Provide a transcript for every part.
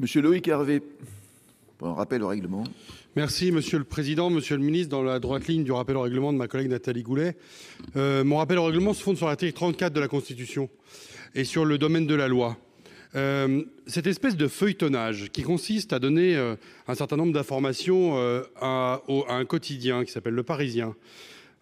Monsieur Loïc Hervé. Pour un rappel au règlement. Merci monsieur le président, Monsieur le Ministre, dans la droite ligne du rappel au règlement de ma collègue Nathalie Goulet. Euh, mon rappel au règlement se fonde sur l'article 34 de la Constitution et sur le domaine de la loi. Euh, cette espèce de feuilletonnage qui consiste à donner euh, un certain nombre d'informations. À un quotidien qui s'appelle Le Parisien.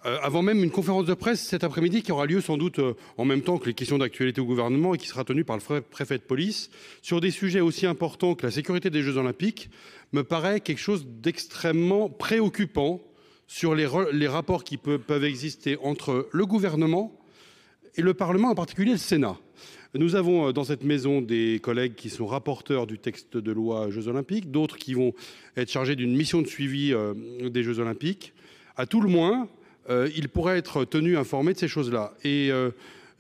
Euh, avant même une conférence de presse cet après-midi qui aura lieu sans doute euh, en même temps que les questions d'actualité au gouvernement et qui sera tenue par le préfet de police sur des sujets aussi importants que la sécurité des Jeux olympiques me paraît quelque chose d'extrêmement préoccupant sur les les rapports qui peuvent exister entre le gouvernement et le Parlement, en particulier le Sénat. Nous avons euh, dans cette maison des collègues qui sont rapporteurs du texte de loi Jeux olympiques, d'autres qui vont être chargés d'une mission de suivi des Jeux olympiques. À tout le moins, euh, il pourrait être tenu informé de ces choses-là et euh,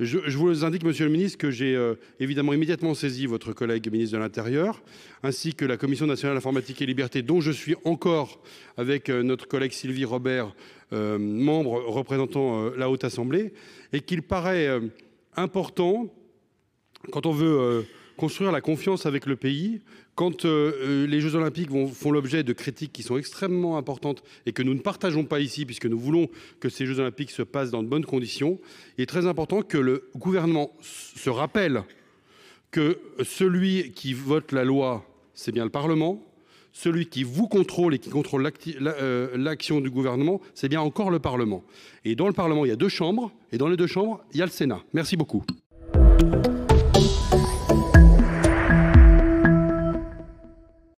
je vous indique, Monsieur le Ministre, que j'ai euh, évidemment immédiatement saisi votre collègue ministre de l'Intérieur, ainsi que la Commission nationale informatique et libertés, dont je suis encore avec notre collègue Sylvie Robert, membre représentant la haute assemblée et qu'il paraît important quand on veut construire la confiance avec le pays quand euh, euh, les Jeux olympiques font l'objet de critiques qui sont extrêmement importantes et que nous ne partageons pas ici puisque nous voulons que ces Jeux olympiques se passent dans de bonnes conditions, il est très important que le gouvernement se rappelle que celui qui vote la loi, c'est bien le Parlement, celui qui vous contrôle et qui contrôle euh, l'action du gouvernement, c'est bien encore le Parlement et dans le Parlement, il y a deux chambres et dans les deux chambres, il y a le Sénat merci beaucoup.